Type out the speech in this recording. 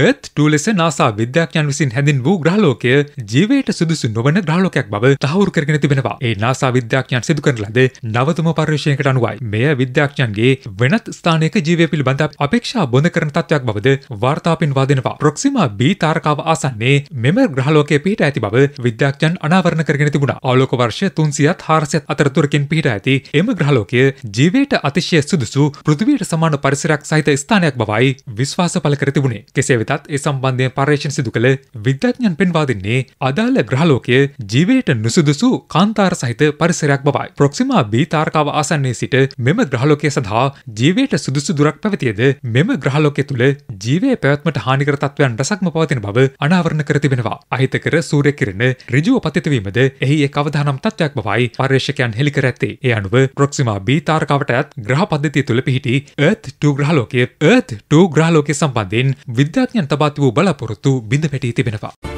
ඒත් ටූලෙස නාසා විද්‍යාඥයන් විසින් හැඳින් වූ ග්‍රහලෝකය ජීවයට සුදුසු නොවන ග්‍රහලෝකයක් බව තහවුරු කරගෙන තිබෙනවා. ඒ නාසා විද්‍යාඥයන් සිදු කරන ලද නවතම පර්යේෂණයකට අනුවයි. මෙය විද්‍යාඥයන්ගේ වෙනත් ස්ථානයක ජීවය පිළිබඳ අපේක්ෂා බොඳ කරන තත්ත්වයක් බවද වාර්තා පෙන්වා දෙනවා. ප්‍රොක්සිමා B තාරකාව ආසන්නයේ මෙම ග්‍රහලෝකයේ පිහිට ඇති බව විද්‍යාඥයන් අනාවරණ කරගෙන තිබුණා. ආලෝක වර්ෂ 300ත් 400ත් අතරතුරකින් පිහිට ඇති එම ග්‍රහලෝකය ජීවයට අතිශය සුදුසු පෘථිවියට සමාන පරිසරයක් සහිත ස්ථානයක් බවයි විශ්වාස පළ කර තිබුණේ. කෙසේ වෙතත් ඒ සම්බන්ධය පර්ේෂණ සිදු කළ විද්‍යඥන් පෙන්වා දෙන්නේ අදාළ ග්‍රහලෝකය ජීවයට නුසුදුසු කාන්තාර සහිත පරිසරයක් බවයි. ප්‍රොක්සිමා B තාර්කාව ආසන්නේ සිට මෙම ග්‍රහලෝකය සඳහා ජීවයට සුදුසු දුරක් පැවතියද මෙම ග්‍රහලෝකය තුළ ජීවය පැවැත්මට හානිකර තත්ත්වයන් රසක්ම පවතින බව අනාවරණ කර තිබෙනවා. අහිතකර සූර්යකිරණ ඍජුව පතිතවීමද එහි එක් අවධානම් තත්ත්වයක් බවයි පර්ේෂකයන් හෙළි කර ඇත්තේ. ඒ අනුව ප්‍රොක්සිමා B තාර්කාවට ඇත් ග්‍රහ පද්ධතිය තුළ පිහිටි Earth 2 ග්‍රහලෝකය Earth 2 ග්‍රහලෝකය සම්බන්ධයෙන් විද්‍යාත්මක විද්‍යාඥන් තබා තිබූ බලාපොරොත්තු බිඳ පැටී තිබෙනවා.